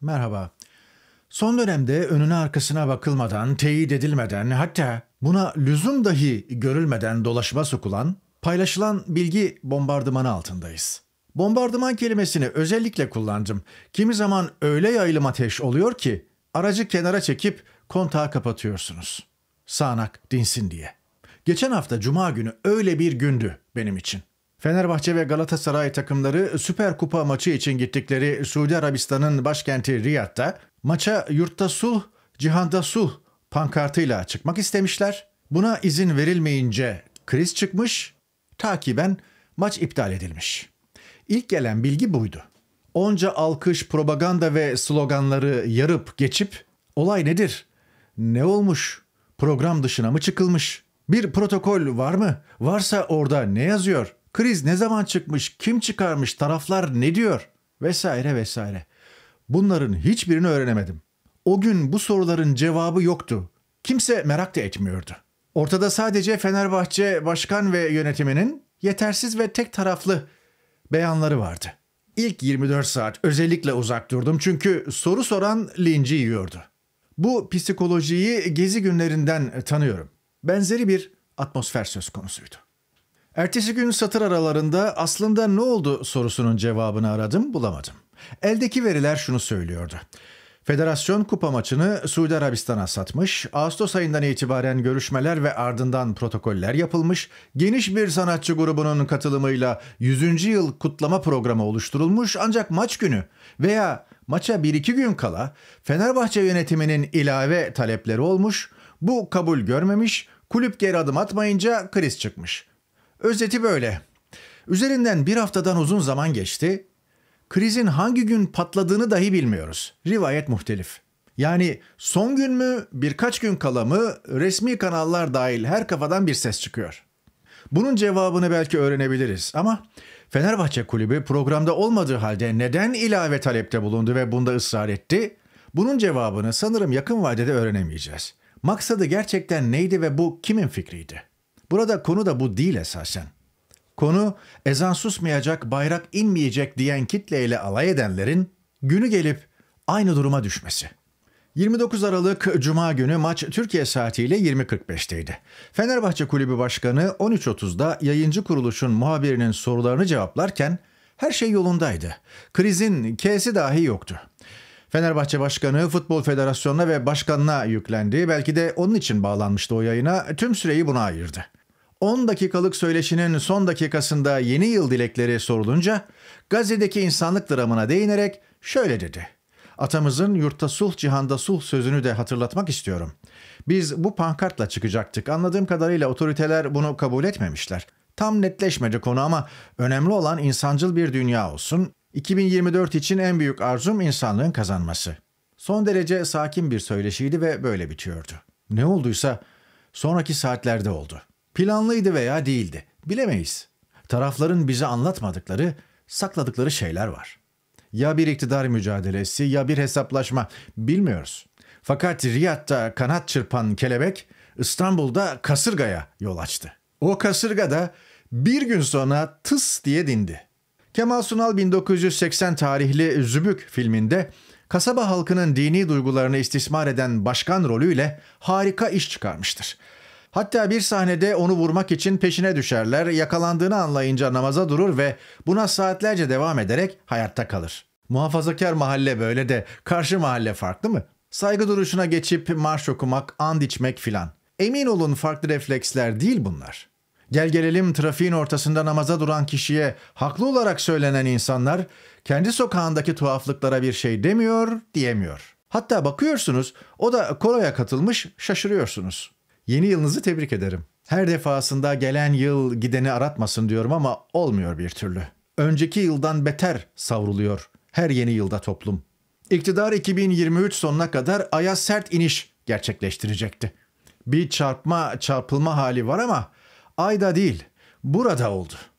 Merhaba. Son dönemde önüne arkasına bakılmadan, teyit edilmeden, hatta buna lüzum dahi görülmeden dolaşıma sokulan, paylaşılan bilgi bombardımanı altındayız. Bombardıman kelimesini özellikle kullandım. Kimi zaman öyle yayılım ateş oluyor ki aracı kenara çekip kontağı kapatıyorsunuz. Sağnak dinsin diye. Geçen hafta cuma günü öyle bir gündü benim için. Fenerbahçe ve Galatasaray takımları Süper Kupa maçı için gittikleri Suudi Arabistan'ın başkenti Riyad'da maça yurtta sulh, cihanda sulh pankartıyla çıkmak istemişler. Buna izin verilmeyince kriz çıkmış, takiben maç iptal edilmiş. İlk gelen bilgi buydu. Onca alkış, propaganda ve sloganları yarıp geçip olay nedir? Ne olmuş? Program dışına mı çıkılmış? Bir protokol var mı? Varsa orada ne yazıyor? Kriz ne zaman çıkmış, kim çıkarmış, taraflar ne diyor vesaire vesaire. Bunların hiçbirini öğrenemedim. O gün bu soruların cevabı yoktu. Kimse merak da etmiyordu. Ortada sadece Fenerbahçe başkan ve yönetiminin yetersiz ve tek taraflı beyanları vardı. İlk 24 saat özellikle uzak durdum çünkü soru soran linci yiyordu. Bu psikolojiyi gezi günlerinden tanıyorum. Benzeri bir atmosfer söz konusuydu. Ertesi gün satır aralarında aslında ne oldu sorusunun cevabını aradım bulamadım. Eldeki veriler şunu söylüyordu. Federasyon kupa maçını Suudi Arabistan'a satmış, Ağustos ayından itibaren görüşmeler ve ardından protokoller yapılmış, geniş bir sanatçı grubunun katılımıyla 100. yıl kutlama programı oluşturulmuş ancak maç günü veya maça 1-2 gün kala Fenerbahçe yönetiminin ilave talepleri olmuş, bu kabul görmemiş, kulüp geri adım atmayınca kriz çıkmış.'' Özeti böyle. Üzerinden bir haftadan uzun zaman geçti. Krizin hangi gün patladığını dahi bilmiyoruz. Rivayet muhtelif. Yani son gün mü, birkaç gün kala mı resmi kanallar dahil her kafadan bir ses çıkıyor. Bunun cevabını belki öğrenebiliriz ama Fenerbahçe kulübü programda olmadığı halde neden ilave talepte bulundu ve bunda ısrar etti? Bunun cevabını sanırım yakın vadede öğrenemeyeceğiz. Maksadı gerçekten neydi ve bu kimin fikriydi? Burada konu da bu değil esasen. Konu ezan susmayacak, bayrak inmeyecek diyen kitleyle alay edenlerin günü gelip aynı duruma düşmesi. 29 Aralık Cuma günü maç Türkiye saatiyle 20.45'teydi. Fenerbahçe Kulübü Başkanı 13.30'da yayıncı kuruluşun muhabirinin sorularını cevaplarken her şey yolundaydı. Krizin K'si dahi yoktu. Fenerbahçe Başkanı Futbol Federasyonu'na ve başkanına yüklendi. Belki de onun için bağlanmıştı o yayına. Tüm süreyi buna ayırdı. 10 dakikalık söyleşinin son dakikasında yeni yıl dilekleri sorulunca Gazze'deki insanlık dramına değinerek şöyle dedi. Atamızın yurtta sulh cihanda sulh sözünü de hatırlatmak istiyorum. Biz bu pankartla çıkacaktık. Anladığım kadarıyla otoriteler bunu kabul etmemişler. Tam netleşmedi konu ama önemli olan insancıl bir dünya olsun. 2024 için en büyük arzum insanlığın kazanması. Son derece sakin bir söyleşiydi ve böyle bitiyordu. Ne olduysa sonraki saatlerde oldu.'' Planlıydı veya değildi. Bilemeyiz. Tarafların bize anlatmadıkları, sakladıkları şeyler var. Ya bir iktidar mücadelesi ya bir hesaplaşma bilmiyoruz. Fakat Riyad'da kanat çırpan kelebek İstanbul'da kasırgaya yol açtı. O kasırga da bir gün sonra tıs diye dindi. Kemal Sunal 1980 tarihli Zübük filminde kasaba halkının dini duygularını istismar eden başkan rolüyle harika iş çıkarmıştır. Hatta bir sahnede onu vurmak için peşine düşerler, yakalandığını anlayınca namaza durur ve buna saatlerce devam ederek hayatta kalır. Muhafazakar mahalle böyle de karşı mahalle farklı mı? Saygı duruşuna geçip marş okumak, and içmek filan. Emin olun farklı refleksler değil bunlar. Gel gelelim trafiğin ortasında namaza duran kişiye haklı olarak söylenen insanlar kendi sokağındaki tuhaflıklara bir şey demiyor, diyemiyor. Hatta bakıyorsunuz o da koroya katılmış şaşırıyorsunuz. Yeni yılınızı tebrik ederim. Her defasında gelen yıl gideni aratmasın diyorum ama olmuyor bir türlü. Önceki yıldan beter savruluyor her yeni yılda toplum. İktidar 2023 sonuna kadar aya sert iniş gerçekleştirecekti. Bir çarpma çarpılma hali var ama ayda değil burada oldu.''